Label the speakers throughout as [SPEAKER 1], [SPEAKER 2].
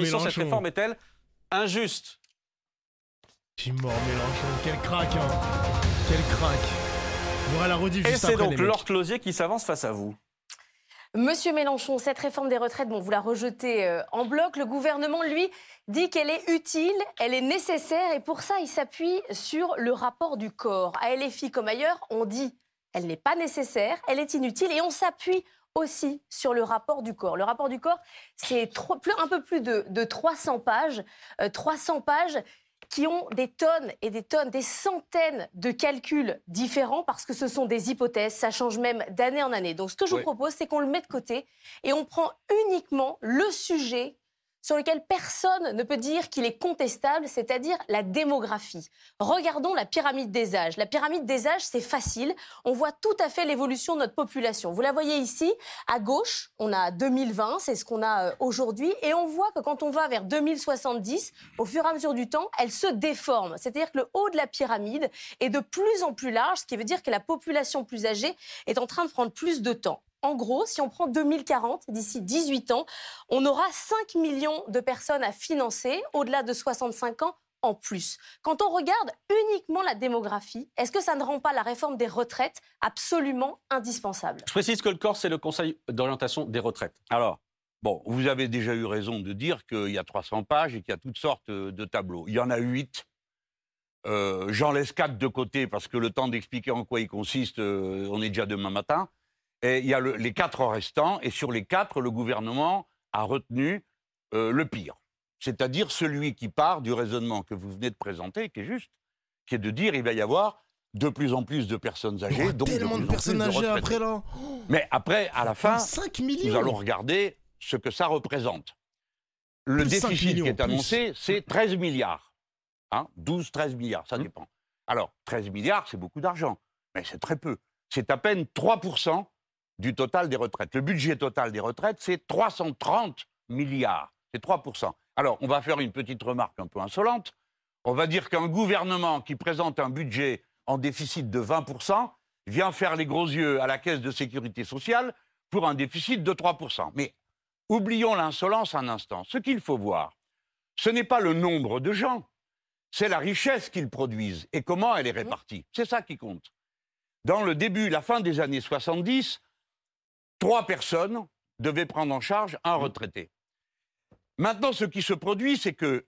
[SPEAKER 1] cette réforme
[SPEAKER 2] est-elle injuste
[SPEAKER 1] suis mort Mélenchon, quel
[SPEAKER 2] crack, hein. Quel craque
[SPEAKER 1] Voilà la rediff Et c'est donc Laure Closier qui s'avance face
[SPEAKER 2] à vous.
[SPEAKER 3] Monsieur Mélenchon, cette réforme des retraites, bon, vous la rejetez euh, en bloc. Le gouvernement, lui, dit qu'elle est utile, elle est nécessaire et pour ça, il s'appuie sur le rapport du corps. À LFI comme ailleurs, on dit elle n'est pas nécessaire, elle est inutile et on s'appuie aussi sur le rapport du corps. Le rapport du corps, c'est un peu plus de, 300 pages. 300 euh, pages qui ont des tonnes et des tonnes, des centaines de calculs différents parce que ce sont des hypothèses, ça change même d'année en année. Donc ce que je vous propose, c'est qu'on le mette de côté et on prend uniquement le sujet sur lequel personne ne peut dire qu'il est contestable, c'est-à-dire la démographie. Regardons la pyramide des âges. La pyramide des âges, c'est facile. On voit tout à fait l'évolution de notre population. Vous la voyez ici, à gauche, on a 2020, c'est ce qu'on a euh, aujourd'hui, et on voit que quand on va vers 2070, au fur et à mesure du temps, elle se déforme. C'est-à-dire que le haut de la pyramide est de plus en plus large, ce qui veut dire que la population plus âgée est en train de prendre plus de temps. En gros, si on prend 2040, d'ici 18 ans, on aura 5 millions de personnes à financer au-delà de 65 ans en plus. Quand on regarde uniquement la démographie, est-ce que ça ne rend pas la réforme des retraites absolument indispensable Je
[SPEAKER 2] précise que le corps, c'est le Conseil d'orientation des retraites. Alors, Bon, vous avez déjà eu raison de dire qu'il
[SPEAKER 4] y a 300 pages et qu'il y a toutes sortes euh, de tableaux. Il y en a 8. Euh, j'en laisse 4 de côté parce que le temps d'expliquer en quoi il consiste, euh, on est déjà demain matin. Et il y a les quatre restants, et sur les quatre, le gouvernement a retenu euh, le pire. C'est-à-dire celui qui part du raisonnement que vous venez de présenter, qui est juste, qui est de dire il va y avoir de plus en plus de personnes âgées, donc de, plus personnes âgées après là. Mais après, à la fin, nous allons regarder ce que ça représente. Le déficit qui est annoncé, c'est 13 milliards. 12-13 hein, milliards, ça hum. dépend. Alors, 13 milliards, c'est beaucoup d'argent, mais c'est très peu. C'est à peine 3% du total des retraites. Le budget total des retraites, c'est 330 milliards. C'est 3%. Alors, on va faire une petite remarque un peu insolente. On va dire qu'un gouvernement qui présente un budget en déficit de 20% vient faire les gros yeux à la caisse de sécurité sociale pour un déficit de 3%. Mais oublions l'insolence un instant. Ce qu'il faut voir, ce n'est pas le nombre de gens, c'est la richesse qu'ils produisent et comment elle est répartie. C'est ça qui compte. Dans le début, la fin des années 70, trois personnes devaient prendre en charge un mmh. retraité. Maintenant, ce qui se produit, c'est que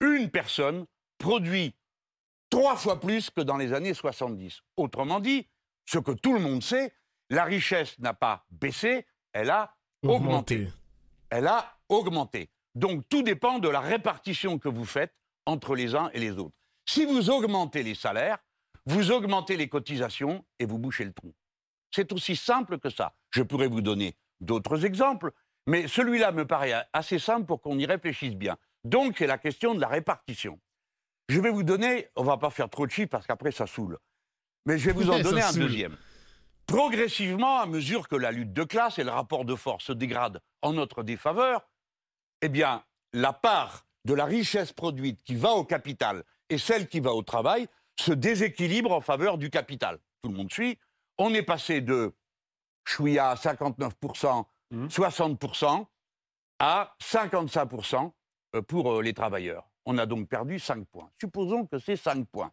[SPEAKER 4] une personne produit trois fois plus que dans les années 70. Autrement dit, ce que tout le monde sait, la richesse n'a pas baissé, elle a augmenté. augmenté. Elle a augmenté. Donc tout dépend de la répartition que vous faites entre les uns et les autres. Si vous augmentez les salaires, vous augmentez les cotisations et vous bouchez le trou. C'est aussi simple que ça. Je pourrais vous donner d'autres exemples, mais celui-là me paraît assez simple pour qu'on y réfléchisse bien. Donc, c'est la question de la répartition. Je vais vous donner, on va pas faire trop de chiffres parce qu'après ça saoule, mais je vais vous en donner un deuxième. Progressivement, à mesure que la lutte de classe et le rapport de force se dégradent en notre défaveur, eh bien, la part de la richesse produite qui va au capital et celle qui va au travail se déséquilibre en faveur du capital. Tout le monde suit on est passé de Chouïa à 59%, 60%, mmh. à 55% pour euh, euh, les travailleurs. On a donc perdu 5 points. Supposons que c'est 5 points.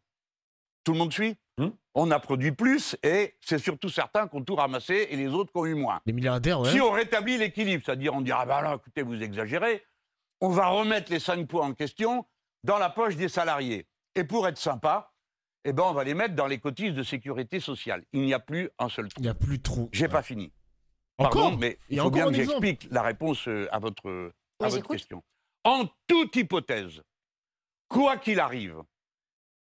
[SPEAKER 4] Tout le monde suit mmh. On a produit plus et c'est surtout certains qui ont tout ramassé et les autres qui ont eu moins.
[SPEAKER 1] Les milliardaires, Si on
[SPEAKER 4] rétablit l'équilibre, c'est-à-dire on dira, Ah écoutez, vous exagérez, on va remettre les 5 points en question dans la poche des salariés. Et pour être sympa, eh ben on va les mettre dans les cotises de sécurité sociale. Il n'y a plus un seul trou.
[SPEAKER 1] Il n'y a plus trop. – trou. J'ai pas fini. Encore mais il faut bien que j'explique
[SPEAKER 4] la réponse euh, à votre, euh, à votre question. En toute hypothèse, quoi qu'il arrive,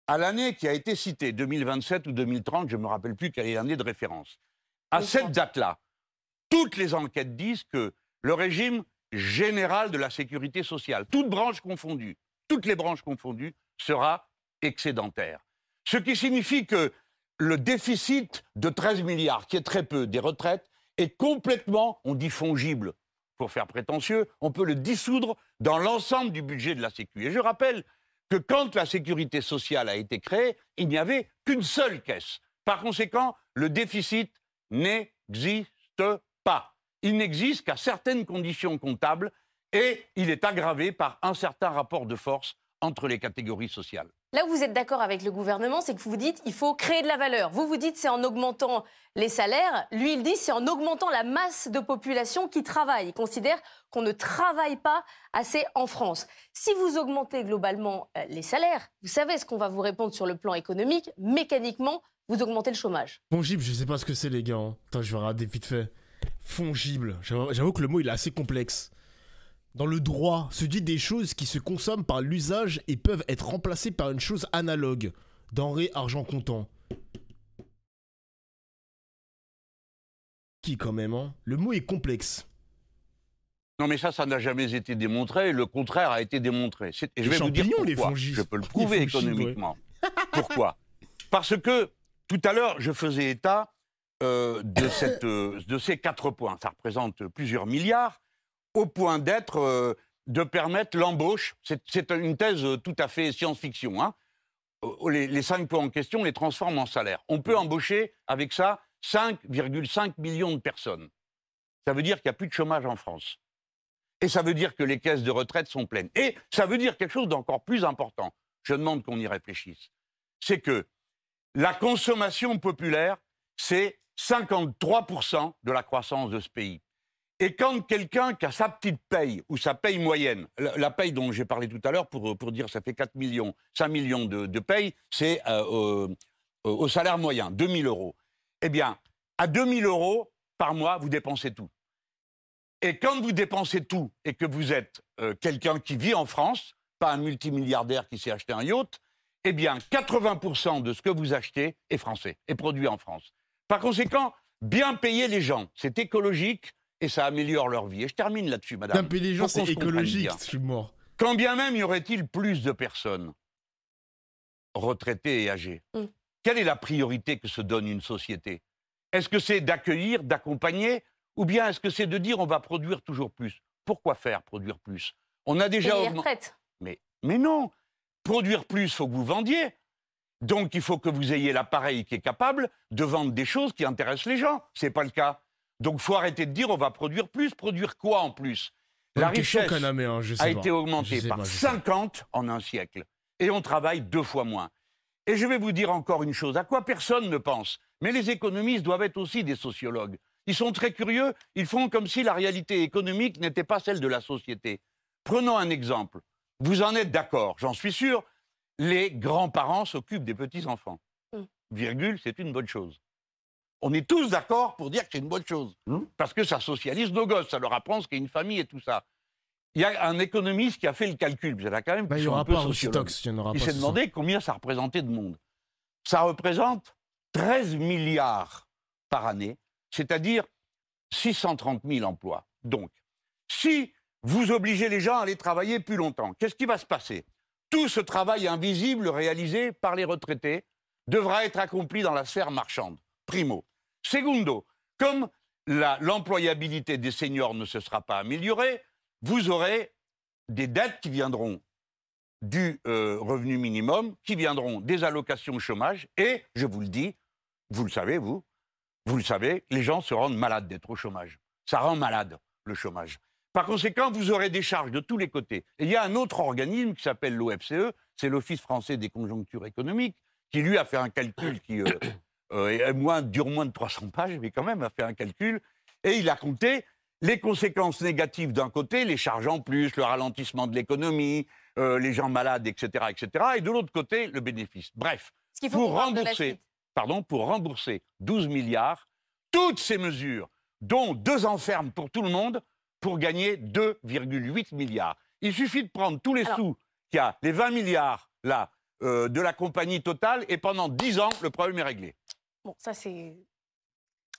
[SPEAKER 4] à l'année qui a été citée, 2027 ou 2030, je ne me rappelle plus quelle est l'année de référence, à cette date-là, toutes les enquêtes disent que le régime général de la sécurité sociale, toutes branches confondues, toutes les branches confondues, sera excédentaire. Ce qui signifie que le déficit de 13 milliards, qui est très peu, des retraites, est complètement, on dit fongible, pour faire prétentieux, on peut le dissoudre dans l'ensemble du budget de la Sécu. Et je rappelle que quand la sécurité sociale a été créée, il n'y avait qu'une seule caisse. Par conséquent, le déficit n'existe pas. Il n'existe qu'à certaines conditions comptables et il est aggravé par un certain rapport de force entre les catégories sociales.
[SPEAKER 3] Là où vous êtes d'accord avec le gouvernement, c'est que vous vous dites il faut créer de la valeur. Vous vous dites c'est en augmentant les salaires. Lui, il dit c'est en augmentant la masse de population qui travaille. Il considère qu'on ne travaille pas assez en France. Si vous augmentez globalement euh, les salaires, vous savez ce qu'on va vous répondre sur le plan économique. Mécaniquement, vous augmentez le chômage.
[SPEAKER 1] Fongible, je ne sais pas ce que c'est, les gars. Hein. je vais regarder vite fait. Fongible. J'avoue que le mot, il est assez complexe dans le droit se dit des choses qui se consomment par l'usage et peuvent être remplacées par une chose analogue, denrée argent comptant. Qui quand même, hein Le mot est complexe.
[SPEAKER 4] Non mais ça, ça n'a jamais été démontré. Le contraire a été démontré. je vais vous dire pourquoi. je peux le prouver économiquement. pourquoi Parce que tout à l'heure, je faisais état euh, de, euh, de ces quatre points. Ça représente plusieurs milliards au point d'être, euh, de permettre l'embauche. C'est une thèse tout à fait science-fiction. Hein. Euh, les, cinq points en question, les transforme en salaire. On peut embaucher avec ça 5,5 millions de personnes. Ça veut dire qu'il n'y a plus de chômage en France. Et ça veut dire que les caisses de retraite sont pleines. Et ça veut dire quelque chose d'encore plus important. Je demande qu'on y réfléchisse. C'est que la consommation populaire, c'est 53% de la croissance de ce pays. Et quand quelqu'un qui a sa petite paye ou sa paye moyenne, la, paye dont j'ai parlé tout à l'heure pour, pour dire ça fait 4 millions, 5 millions de, de paye, c'est euh, euh, au salaire moyen, 2000 euros. Eh bien, à 2000 euros par mois, vous dépensez tout. Et quand vous dépensez tout et que vous êtes euh, quelqu'un qui vit en France, pas un multimilliardaire qui s'est acheté un yacht, eh bien, 80% de ce que vous achetez est français, est produit en France. Par conséquent, bien payer les gens, c'est écologique, et ça améliore leur vie. Et je termine là-dessus, madame. L'intelligence écologique, je suis mort. Quand bien même y aurait-il plus de personnes retraitées et âgées, mm. Quelle est la priorité que se donne une société Est-ce que c'est d'accueillir, d'accompagner, ou bien est-ce que c'est de dire on va produire toujours plus Pourquoi faire produire plus On a déjà Mais, mais non Produire plus, faut que vous vendiez. Donc il faut que vous ayez l'appareil qui est capable de vendre des choses qui intéressent les gens. C'est pas le cas. Donc faut arrêter de dire on va produire plus. Produire quoi en plus La richesse hein, a été augmentée par 50 en un siècle. Et on travaille deux fois moins. Et je vais vous dire encore une chose, à quoi personne ne pense. Mais les économistes doivent être aussi des sociologues. Ils sont très curieux, ils font comme si la réalité économique n'était pas celle de la société. Prenons un exemple. Vous en êtes d'accord, j'en suis sûr. Les grands-parents s'occupent des petits-enfants. Mm. Virgule, c'est une bonne chose on est tous d'accord pour dire que c'est une bonne chose. Hmm Parce que ça socialise nos gosses, ça leur apprend ce qu'est une famille et tout ça. Il y a un économiste qui a fait le calcul, bah, il y quand même. il s'est demandé combien ça représentait de monde. Ça représente 13 milliards par année, c'est-à-dire 630 000 emplois. Donc, si vous obligez les gens à aller travailler plus longtemps, qu'est-ce qui va se passer Tout ce travail invisible réalisé par les retraités devra être accompli dans la sphère marchande primo. Segundo, comme l'employabilité des seniors ne se sera pas améliorée, vous aurez des dettes qui viendront du euh, revenu minimum, qui viendront des allocations chômage, et, je vous le dis, vous le savez, vous, vous le savez, les gens se rendent malades d'être au chômage. Ça rend malade, le chômage. Par conséquent, vous aurez des charges de tous les côtés. Et il y a un autre organisme qui s'appelle l'OFCE, c'est l'Office français des conjonctures économiques, qui lui a fait un calcul qui euh, euh, et moins, dure moins de 300 pages, mais quand même, a fait un calcul, et il a compté les conséquences négatives d'un côté, les charges en plus, le ralentissement de l'économie, euh, les gens malades, etc., etc., et de l'autre côté, le bénéfice. Bref, pour rembourser, pardon, pour rembourser 12 milliards, toutes ces mesures, dont deux enfermes pour tout le monde, pour gagner 2,8 milliards. Il suffit de prendre tous les sous qu'il y a, les 20 milliards là, euh, de la compagnie totale, et pendant 10 ans, le problème est réglé.
[SPEAKER 3] Bon, ça c'est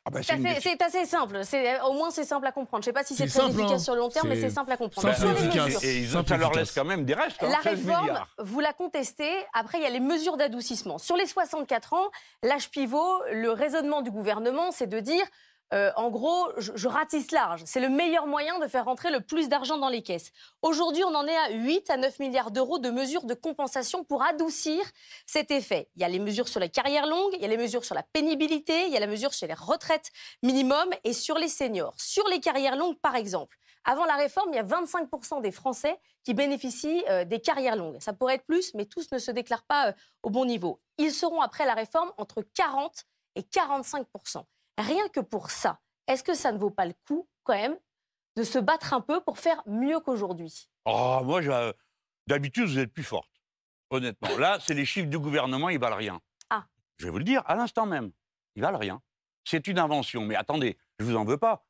[SPEAKER 4] ah bah, c'est
[SPEAKER 3] assez simple. Euh, au moins, c'est simple à comprendre. Je ne sais pas si c'est très efficace hein. sur le long terme, mais c'est simple à comprendre. ça leur laisse quand même des restes. Hein, la réforme, vous la contestez. Après, il y a les mesures d'adoucissement. Sur les 64 ans, l'âge pivot, le raisonnement du gouvernement, c'est de dire euh, en gros, je, ratisse large. C'est le meilleur moyen de faire rentrer le plus d'argent dans les caisses. Aujourd'hui, on en est à 8 à 9 milliards d'euros de mesures de compensation pour adoucir cet effet. Il y a les mesures sur la carrière longue, il y a les mesures sur la pénibilité, il y a la mesure sur les retraites minimums et sur les seniors. Sur les carrières longues, par exemple, avant la réforme, il y a 25% des Français qui bénéficient euh, des carrières longues. Ça pourrait être plus, mais tous ne se déclarent pas euh, au bon niveau. Ils seront, après la réforme, entre 40 et 45 Rien que pour ça, est-ce que ça ne vaut pas le coup quand même de se battre un peu pour faire mieux qu'aujourd'hui
[SPEAKER 4] Oh, moi, euh, d'habitude, vous êtes plus forte, honnêtement. Là, c'est les chiffres du gouvernement, ils valent rien. Ah. Je vais vous le dire, à l'instant même, ils valent rien. C'est une invention. Mais attendez, je vous en veux pas.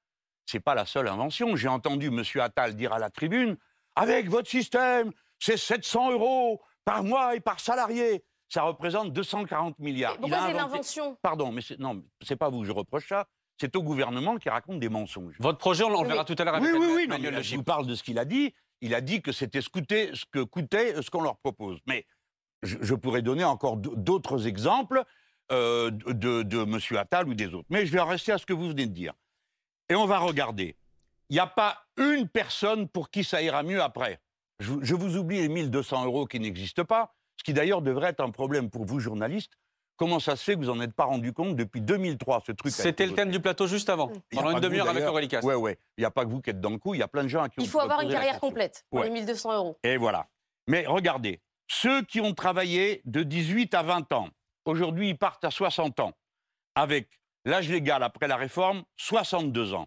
[SPEAKER 4] C'est pas la seule invention. J'ai entendu M. Attal dire à la tribune, avec votre système, c'est 700 euros par mois et par salarié ça représente 240 milliards. Mais pourquoi c'est l'invention Pardon, mais non, c'est pas vous je reproche ça. C'est au gouvernement qui raconte des mensonges. Votre
[SPEAKER 2] projet, on, verra tout à l'heure oui, oui, oui, Je
[SPEAKER 4] vous parle de ce qu'il a dit. Il a dit que c'était ce, ce que coûtait euh, ce qu'on leur propose. Mais je, pourrais donner encore d'autres exemples euh, de, de M. Attal ou des autres. Mais je vais en rester à ce que vous venez de dire. Et on va regarder. Il n'y a pas une personne pour qui ça ira mieux après. Je, je vous oublie les 1200 euros qui n'existent pas qui d'ailleurs devrait être un problème pour vous, journalistes. Comment ça se fait que vous n'en êtes pas rendu compte depuis 2003, ce truc C'était le thème du plateau juste avant, pendant une demi-heure avec Aurélie reliquat. Oui, oui. Il n'y a pas que vous qui êtes dans le coup, il y a plein de gens qui Il faut avoir une carrière
[SPEAKER 3] complète pour les 1200 euros.
[SPEAKER 4] Et voilà. Mais regardez, ceux qui ont travaillé de 18 à 20 ans, aujourd'hui ils partent à 60 ans, avec l'âge légal après la réforme, 62 ans.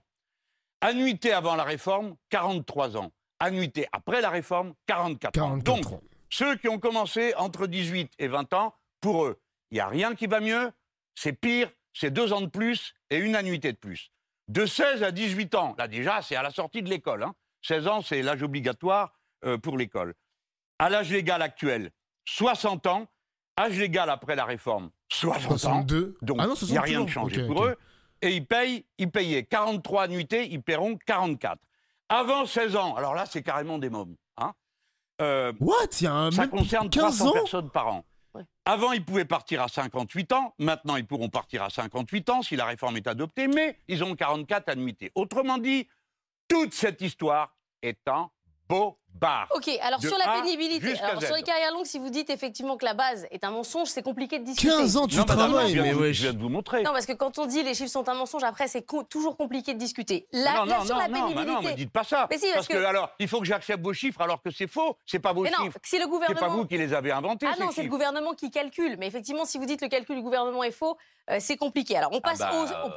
[SPEAKER 4] Annuité avant la réforme, 43 ans. Annuité après la réforme, 44, 44 ans. Donc, ceux qui ont commencé entre 18 et 20 ans, pour eux, il n'y a rien qui va mieux, c'est pire, c'est deux ans de plus et une annuité de plus. De 16 à 18 ans, là déjà, c'est à la sortie de l'école. 16 hein. ans, c'est l'âge obligatoire euh, pour l'école. À l'âge légal actuel, 60 ans. Âge légal après la réforme,
[SPEAKER 1] 60 62.
[SPEAKER 4] ans. Donc, ah il n'y a rien de changé pour eux. Et ils payent, ils payaient 43 annuités, ils paieront 44. Avant 16 ans, alors là, c'est carrément des mômes. Euh, ça concerne 15 personnes par an. Avant, ils pouvaient partir à 58 ans. Maintenant, ils pourront partir à 58 ans si la réforme est adoptée, mais ils ont 44 annuités. Autrement dit, toute cette histoire est un beau bah.
[SPEAKER 3] Ok, alors sur la pénibilité, sur les carrières longues, si vous dites effectivement que la base est un mensonge, c'est compliqué de discuter. 15 ans tu travail, mais
[SPEAKER 4] oui. Je viens de vous montrer.
[SPEAKER 3] Non, parce que quand on dit les chiffres sont un mensonge, après c'est toujours compliqué de discuter. là ah non, non, sur la bah pénibilité. non, mais dites pas ça. parce, que... alors,
[SPEAKER 4] il faut que j'accepte vos chiffres alors que c'est faux, c'est pas vos chiffres. le gouvernement. C'est pas vous qui les avez inventés. Ah non, c'est le
[SPEAKER 3] gouvernement qui calcule. Mais effectivement, si vous dites le calcul du gouvernement est faux, euh, c'est compliqué. Alors on ah passe bah,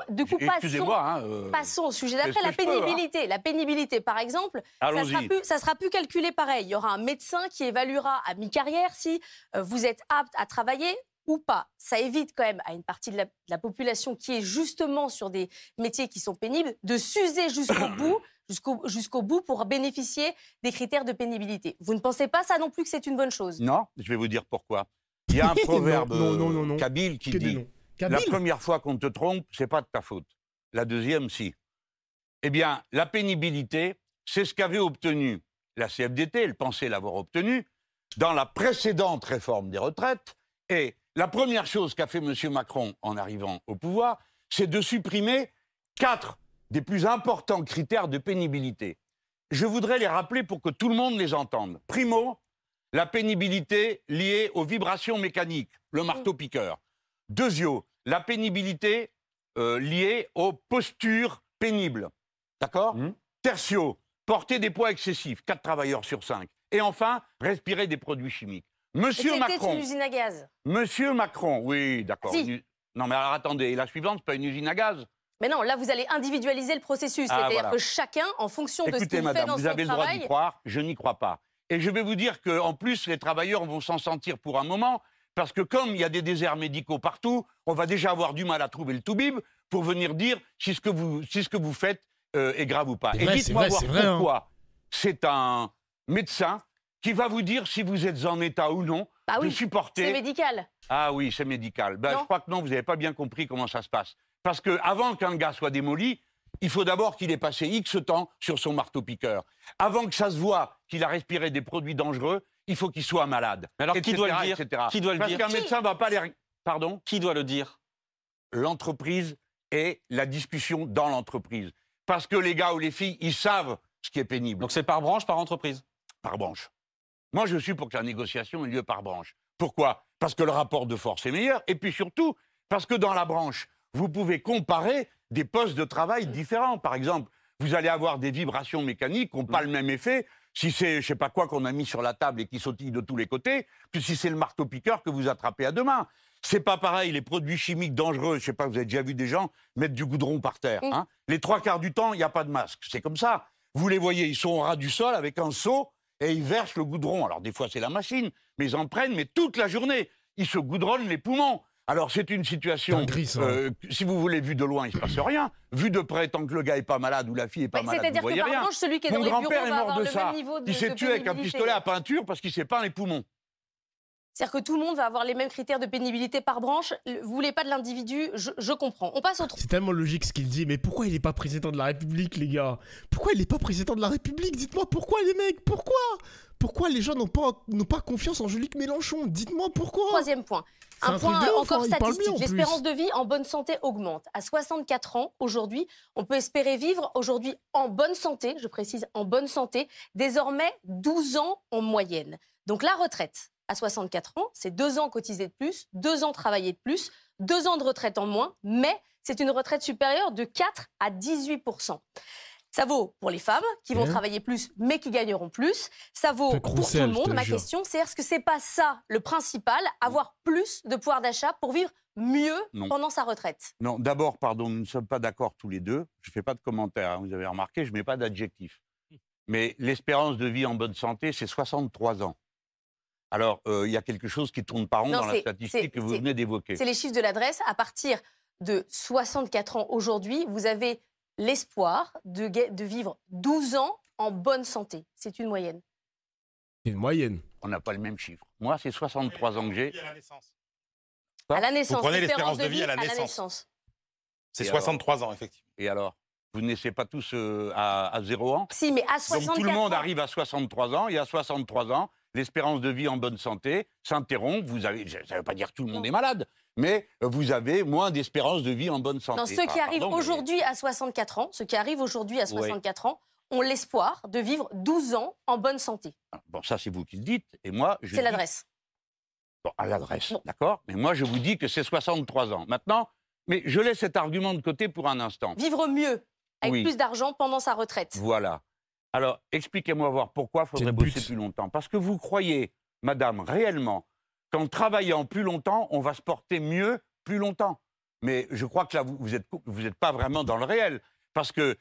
[SPEAKER 3] au... du coup passons, hein, euh, passons au sujet d'après la hein. pénibilité. La pénibilité, par exemple, ça sera plus, ça sera plus calculez pareil. Il y aura un médecin qui évaluera à mi-carrière si euh, vous êtes apte à travailler ou pas. Ça évite quand même à une partie de la, population qui est justement sur des métiers qui sont pénibles de s'user jusqu'au bout, jusqu'au bout pour bénéficier des critères de pénibilité. Vous ne pensez pas ça non plus que c'est une bonne chose
[SPEAKER 4] Non, je vais vous dire pourquoi. Il y a un proverbe non, qui dit la première fois qu'on te trompe, c'est pas de ta faute. La deuxième, si. Eh bien, la pénibilité, c'est ce qu'avait obtenu la CFDT, elle pensait l'avoir obtenue dans la précédente réforme des retraites. Et la première chose qu'a fait M. Macron en arrivant au pouvoir, c'est de supprimer quatre des plus importants critères de pénibilité. Je voudrais les rappeler pour que tout le monde les entende. Primo, la pénibilité liée aux vibrations mécaniques, le marteau-piqueur. Deuxio, la pénibilité euh, liée aux postures pénibles. D'accord mmh. Tertio, porter des poids excessifs, 4 travailleurs sur 5. Et enfin, respirer des produits chimiques. Monsieur Macron. une usine à gaz. Monsieur Macron, oui, d'accord. Non, mais alors attendez, la suivante, c'est pas une usine à gaz.
[SPEAKER 3] Mais non, là, vous allez individualiser le processus. Ah, c'est-à-dire que chacun, en fonction de ce qu'il fait dans vous avez le droit d'y croire,
[SPEAKER 4] je n'y crois pas. Et je vais vous dire qu'en plus, les travailleurs vont s'en sentir pour un moment, parce que comme il y a des déserts médicaux partout, on va déjà avoir du mal à trouver le toubib pour venir dire si ce que vous, si ce que vous faites, euh, est grave ou pas. Et dites-moi hein. pourquoi c'est un médecin qui va vous dire si vous êtes en état ou non bah oui, de supporter. C'est médical. Ah oui, c'est médical. Ben, je crois que non, vous n'avez pas bien compris comment ça se passe. Parce qu'avant qu'un gars soit démoli, il faut d'abord qu'il ait passé X temps sur son marteau-piqueur. Avant que ça se voit qu'il a respiré des produits dangereux, il faut qu'il soit malade. Mais alors, qui doit le dire Parce qu'un médecin ne va pas les. Pardon Qui doit le dire L'entreprise et la discussion dans l'entreprise parce que les gars ou les filles, ils savent ce qui est pénible. Donc c'est par branche, par entreprise Par branche. Moi, je suis pour que la négociation ait lieu par branche. Pourquoi Parce que le rapport de force est meilleur, et puis surtout, parce que dans la branche, vous pouvez comparer des postes de travail différents. Par exemple, vous allez avoir des vibrations mécaniques qui n'ont pas mm. le même effet si c'est je ne sais pas quoi qu'on a mis sur la table et qui sautille de tous les côtés, puis si c'est le marteau-piqueur que vous attrapez à deux mains. C'est pas pareil, les produits chimiques dangereux, je sais pas, vous avez déjà vu des gens mettre du goudron par terre. Hein. les trois quarts du temps, il n'y a pas de masque. C'est comme ça. Vous les voyez, ils sont au ras du sol avec un seau et ils versent le goudron. Alors des fois, c'est la machine, mais ils en prennent, mais toute la journée, ils se goudronnent les poumons. Alors c'est une situation, hein. euh, si vous voulez, vu de loin, il se passe rien. Vu de près, tant que le gars est pas malade ou la fille est pas malade, vous voyez par rien. Contre, qui est Mon grand-père est mort de ça. il s'est tué avec un pistolet à peinture parce qu'il s'est peint les
[SPEAKER 1] poumons.
[SPEAKER 3] C'est-à-dire que tout le monde va avoir les mêmes critères de pénibilité par branche. Vous voulez pas de l'individu, je, comprends. On passe au C'est
[SPEAKER 1] tellement logique ce qu'il dit, mais pourquoi il n'est pas président de la République, les gars Pourquoi il n'est pas président de la République Dites-moi pourquoi, les mecs Pourquoi Pourquoi les gens
[SPEAKER 3] n'ont pas, confiance en Jean-Luc Mélenchon Dites-moi pourquoi Troisième point. Un, point encore hein, statistique. L'espérance de vie en bonne santé augmente. À 64 ans, aujourd'hui, on peut espérer vivre aujourd'hui en bonne santé, je précise en bonne santé, désormais 12 ans en moyenne. Donc la retraite à 64 ans, c'est deux ans cotisé de plus, deux ans travaillé de plus, deux ans de retraite en moins, mais c'est une retraite supérieure de 4 à 18 ça vaut pour les femmes qui vont travailler plus mais qui gagneront plus. Ça vaut pour tout le monde. Ma question, c'est est-ce que c'est pas ça le principal, avoir plus de pouvoir d'achat pour vivre mieux pendant sa retraite
[SPEAKER 4] Non, d'abord, pardon, nous ne sommes pas d'accord tous les deux. Je ne fais pas de commentaires. Hein, vous avez remarqué, je ne mets pas d'adjectif. Mais l'espérance de vie en bonne santé, c'est 63 ans. Alors, euh, il y a quelque chose qui tourne par rond dans la statistique que vous venez d'évoquer. C'est les
[SPEAKER 3] chiffres de l'adresse. À partir de 64 ans aujourd'hui, vous avez l'espoir de, de vivre 12 ans en bonne santé. C'est une moyenne.
[SPEAKER 1] Une
[SPEAKER 4] moyenne. On n'a pas le même chiffre. Moi, c'est 63 ans que j'ai. À la naissance. Vous prenez l'espérance de vie à la naissance. C'est 63 ans, effectivement. Et alors vous ne naissez pas tous euh, à, 0 ans. Si,
[SPEAKER 3] mais à 64 Donc tout le monde
[SPEAKER 4] arrive à 63 ans, Il y a 63 ans, l'espérance de vie en bonne santé s'interrompt. Vous avez, ça ne veut pas dire que tout le monde est malade, mais euh, vous avez moins d'espérance de vie en bonne santé. Dans ceux qui arrivent
[SPEAKER 3] aujourd'hui à 64 ans, ceux qui arrivent aujourd'hui à 64 ans ont l'espoir de vivre 12 ans en bonne santé. Ah,
[SPEAKER 4] bon, ça c'est vous qui le dites, et moi je. C'est l'adresse. Bon, à l'adresse, d'accord. Mais moi je vous dis que c'est 63 ans. Maintenant, mais je laisse cet argument de côté pour un instant. Vivre
[SPEAKER 3] mieux, avec plus d'argent pendant sa retraite.
[SPEAKER 4] Voilà. Alors, expliquez-moi voir pourquoi il faudrait bosser plus longtemps. Parce que vous croyez, madame, réellement, qu'en travaillant plus longtemps, on va se porter mieux plus longtemps. Mais je crois que là, vous n'êtes vous êtes pas vraiment dans le réel. Parce que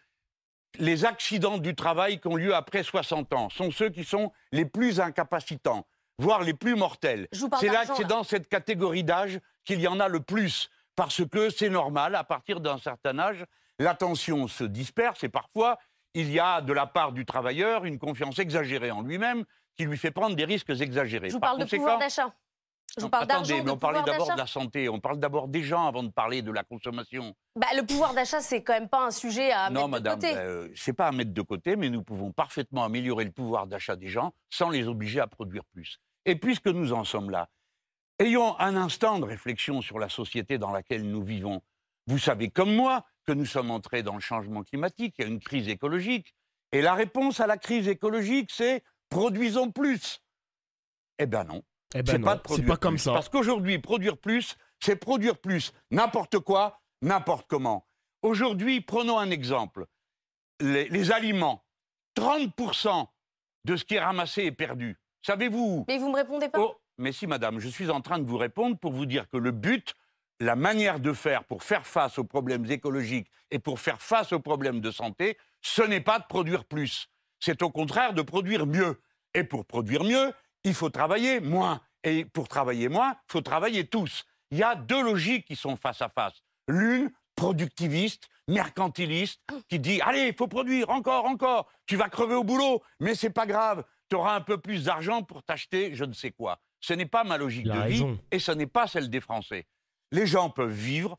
[SPEAKER 4] les accidents du travail qui ont lieu après 60 ans sont ceux qui sont les plus incapacitants, voire les plus mortels. C'est là que c'est dans cette catégorie d'âge qu'il y en a le plus. Parce que c'est normal, à partir d'un certain âge, l'attention se disperse et parfois il y a de la part du travailleur une confiance exagérée en lui-même qui lui fait prendre des risques exagérés. Je vous parle de pouvoir d'achat.
[SPEAKER 3] Je parle Attendez, mais on parlait d'abord de la
[SPEAKER 4] santé, on parle d'abord des gens avant de parler de la consommation.
[SPEAKER 3] Bah, le pouvoir d'achat, c'est quand même pas un sujet à mettre de côté. Non, euh,
[SPEAKER 4] madame, c'est pas à mettre de côté, mais nous pouvons parfaitement améliorer le pouvoir d'achat des gens sans les obliger à produire plus. Et puisque nous en sommes là, ayons un instant de réflexion sur la société dans laquelle nous vivons. Vous savez comme moi que nous sommes entrés dans le changement climatique, il y a une crise écologique. Et la réponse à la crise écologique, c'est produisons plus. Eh bien non. ce eh n'est ben c'est pas de produire pas comme ça. Parce qu'aujourd'hui, produire plus, c'est produire plus n'importe quoi, n'importe comment. Aujourd'hui, prenons un exemple. Les, aliments, 30% de ce qui est ramassé est perdu. Savez-vous
[SPEAKER 3] Mais vous ne me répondez pas. Oh,
[SPEAKER 4] mais si, madame, je suis en train de vous répondre pour vous dire que le but, la manière de faire pour faire face aux problèmes écologiques et pour faire face aux problèmes de santé, ce n'est pas de produire plus, c'est au contraire de produire mieux. Et pour produire mieux, il faut travailler moins. Et pour travailler moins, il faut travailler tous. Il y a deux logiques qui sont face à face. L'une, productiviste, mercantiliste, qui dit Allez, il faut produire, encore, encore, tu vas crever au boulot, mais c'est pas grave, tu auras un peu plus d'argent pour t'acheter je ne sais quoi. Ce n'est pas ma logique de vie et ce n'est pas celle des Français les gens peuvent vivre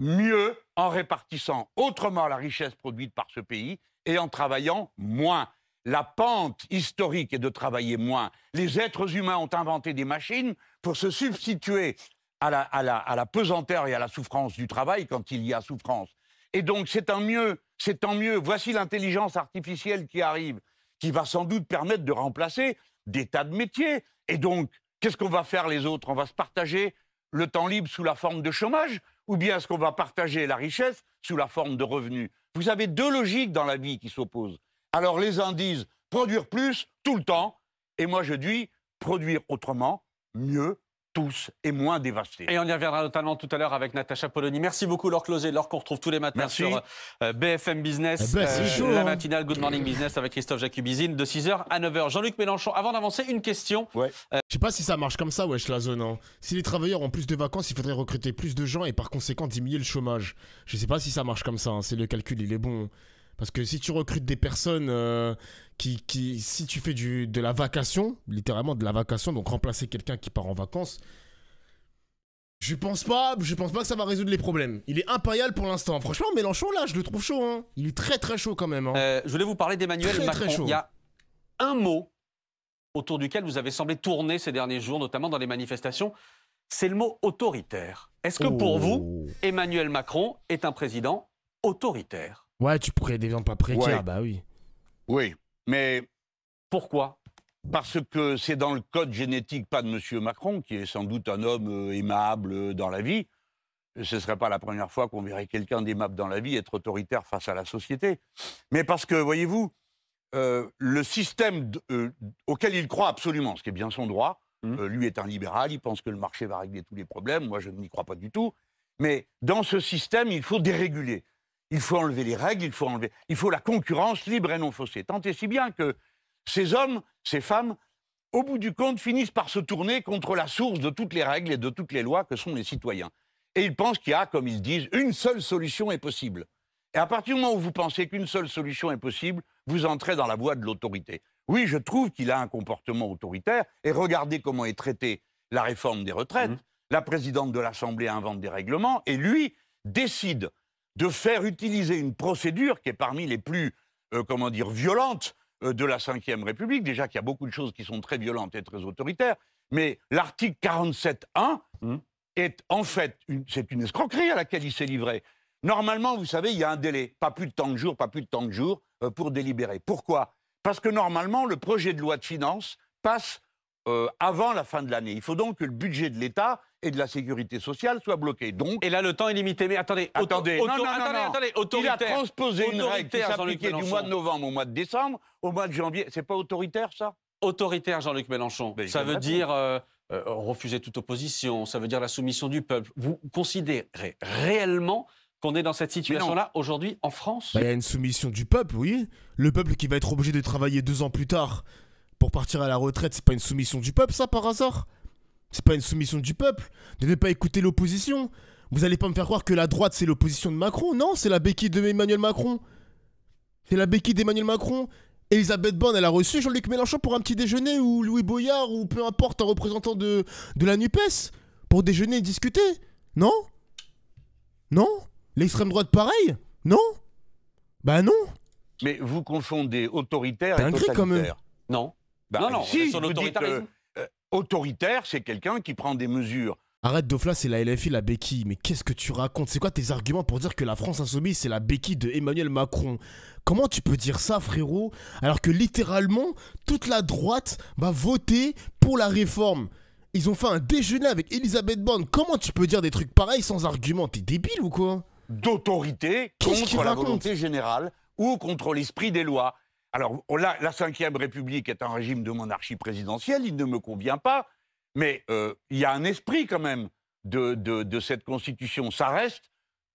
[SPEAKER 4] mieux en répartissant autrement la richesse produite par ce pays et en travaillant moins. La pente historique est de travailler moins. Les êtres humains ont inventé des machines pour se substituer à la, pesanteur et à la souffrance du travail quand il y a souffrance. Et donc c'est tant mieux, c'est tant mieux. Voici l'intelligence artificielle qui arrive, qui va sans doute permettre de remplacer des tas de métiers. Et donc, qu'est-ce qu'on va faire les autres On va se partager le temps libre sous la forme de chômage ou bien est-ce qu'on va partager la richesse sous la forme de revenus Vous avez deux logiques dans la vie qui s'opposent. Alors les uns disent produire plus tout le temps, et moi je dis produire autrement, mieux, tous et moins dévastés.
[SPEAKER 2] Et on y reviendra notamment tout à l'heure avec Natacha Polony. Merci beaucoup, Laure Closet. Laure qu'on retrouve tous les matins sur euh, BFM Business. Ah, bah, euh, la hein. matinale Good Morning Business avec Christophe Jacubizine de 6h à 9h. Jean-Luc Mélenchon, avant d'avancer, une
[SPEAKER 1] question. Ouais. ne euh, Je sais pas si ça marche comme ça, wesh, la zone. Hein. Si les travailleurs ont plus de vacances, il faudrait recruter plus de gens et par conséquent diminuer le chômage. Je sais pas si ça marche comme ça. Hein. C'est le calcul, il est bon. Parce que si tu recrutes des personnes euh, qui, si tu fais du, de la vacation, littéralement de la vacation, donc remplacer quelqu'un qui part en vacances, je pense pas, je pense pas que ça va résoudre les problèmes. Il est impérial pour l'instant. Franchement, Mélenchon là, je le trouve chaud. Hein. Il est très très chaud quand même. Hein. Euh, je voulais vous parler d'Emmanuel Macron. Il y a un mot autour duquel
[SPEAKER 2] vous avez semblé tourner ces derniers jours, notamment dans les manifestations. C'est le mot autoritaire.
[SPEAKER 1] Est-ce que pour oh. vous,
[SPEAKER 2] Emmanuel Macron est un président autoritaire
[SPEAKER 1] Ouais, tu pourrais des pas précaires, ah, bah oui.
[SPEAKER 2] Oui, mais pourquoi Parce que
[SPEAKER 4] c'est dans le code génétique, pas de M. Macron, qui est sans doute un homme euh, aimable euh, dans la vie. Ce ne serait pas la première fois qu'on verrait quelqu'un d'aimable dans la vie être autoritaire face à la société. Mais parce que, voyez-vous, euh, le système auquel il croit absolument, ce qui est bien son droit, mmh. lui est un libéral, il pense que le marché va régler tous les problèmes, moi je n'y crois pas du tout, mais dans ce système, il faut déréguler. Il faut enlever les règles, il faut enlever. Il faut la concurrence libre et non faussée. Tant et si bien que ces hommes, ces femmes, au bout du compte, finissent par se tourner contre la source de toutes les règles et de toutes les lois que sont les citoyens. Et ils pensent qu'il y a, comme ils disent, une seule solution est possible. Et à partir du moment où vous pensez qu'une seule solution est possible, vous entrez dans la voie de l'autorité. Oui, je trouve qu'il a un comportement autoritaire, et regardez comment est traitée la réforme des retraites. Mmh. La présidente de l'Assemblée invente des règlements, et lui décide de faire utiliser une procédure qui est parmi les plus, euh, comment dire, violentes euh, de la Ve République. Déjà qu'il y a beaucoup de choses qui sont très violentes et très autoritaires, mais l'article 47.1 mmh. est en fait, c'est une escroquerie à laquelle il s'est livré. Normalement, vous savez, il y a un délai, pas plus de tant de jours, pas plus de temps de jours, euh, pour délibérer. Pourquoi Parce que normalement, le projet de loi de finances passe euh, avant la fin de l'année. Il faut donc que le budget de l'État et de la sécurité sociale soit bloqué.
[SPEAKER 2] Donc, et là, le temps est limité. Mais attendez, attendez, non, non, non, attendez, attendez, autoritaire. Il a transposé une règle qui s'appliquait du mois de
[SPEAKER 4] novembre au mois de décembre, au mois de janvier. C'est pas autoritaire, ça
[SPEAKER 2] Autoritaire, Jean-Luc Mélenchon. Ben, ça veut dire euh, euh, refuser toute opposition, ça veut dire la soumission du peuple. Vous considérez réellement qu'on est dans cette situation-là aujourd'hui en
[SPEAKER 1] France ben, Il y a une soumission du peuple, oui. Le peuple qui va être obligé de travailler deux ans plus tard pour partir à la retraite, c'est pas une soumission du peuple, ça, par hasard C'est pas une soumission du peuple Ne ne pas écouter l'opposition Vous allez pas me faire croire que la droite, c'est l'opposition de Macron Non, c'est la béquille d'Emmanuel Macron C'est la béquille d'Emmanuel Macron Elisabeth Borne, elle a reçu Jean-Luc Mélenchon pour un petit déjeuner, ou Louis Boyard, ou peu importe, un représentant de, de la NUPES, pour déjeuner et discuter Non Non L'extrême droite, pareil Non Bah non
[SPEAKER 4] Mais vous confondez autoritaire et totalitaire. Non bah, non, non, si, euh, autoritaire, c'est quelqu'un qui prend des mesures.
[SPEAKER 1] Arrête Dofla, c'est la LFI, la béquille. Mais qu'est-ce que tu racontes C'est quoi tes arguments pour dire que la France insoumise, c'est la béquille de Emmanuel Macron Comment tu peux dire ça, frérot Alors que littéralement, toute la droite va voter pour la réforme. Ils ont fait un déjeuner avec Elisabeth Borne. Comment tu peux dire des trucs pareils sans argument T'es débile ou quoi D'autorité contre la volonté générale ou
[SPEAKER 4] contre l'esprit des lois. Alors la Ve République est un régime de monarchie présidentielle, il ne me convient pas, mais euh, il y a un esprit quand même de, cette constitution. Ça reste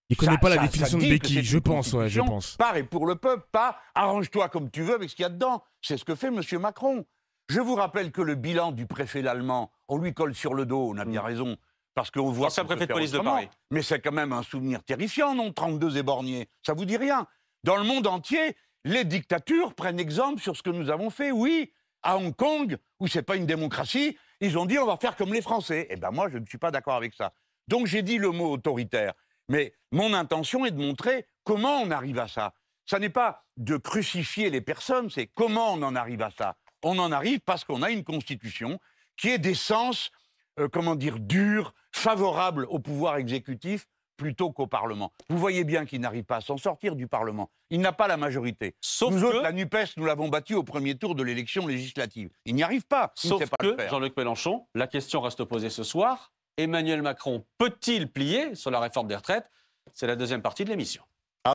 [SPEAKER 1] il connaît pas la définition de béquille, je pense, ouais, je pense.
[SPEAKER 4] Par et pour le peuple, pas arrange-toi comme tu veux avec ce qu'il y a dedans. C'est ce que fait M. Macron. Je vous rappelle que le bilan du préfet l'allemand, on lui colle sur le dos, on a bien mm. raison, parce qu'on voit. C'est préfet de police de Paris. Mais c'est quand même un souvenir terrifiant, non 32 éborgnés, ça vous dit rien. Dans le monde entier, les dictatures prennent exemple sur ce que nous avons fait. Oui, à Hong Kong, où ce c'est pas une démocratie, ils ont dit on va faire comme les Français. et eh bien moi, je ne suis pas d'accord avec ça. Donc j'ai dit le mot autoritaire. Mais mon intention est de montrer comment on arrive à ça. Ça n'est pas de crucifier les personnes, c'est comment on en arrive à ça. On en arrive parce qu'on a une constitution qui est d'essence, euh, comment dire, dure, favorable au pouvoir exécutif, plutôt qu'au Parlement. Vous voyez bien qu'il n'arrive pas à s'en sortir du Parlement. Il n'a pas la majorité. Sauf que... la NUPES, nous l'avons battu au premier tour de l'élection législative. Il n'y arrive pas. Il Sauf pas que,
[SPEAKER 2] Jean-Luc Mélenchon, la question reste posée ce soir. Emmanuel Macron peut-il plier sur la réforme des retraites C'est la deuxième partie de l'émission.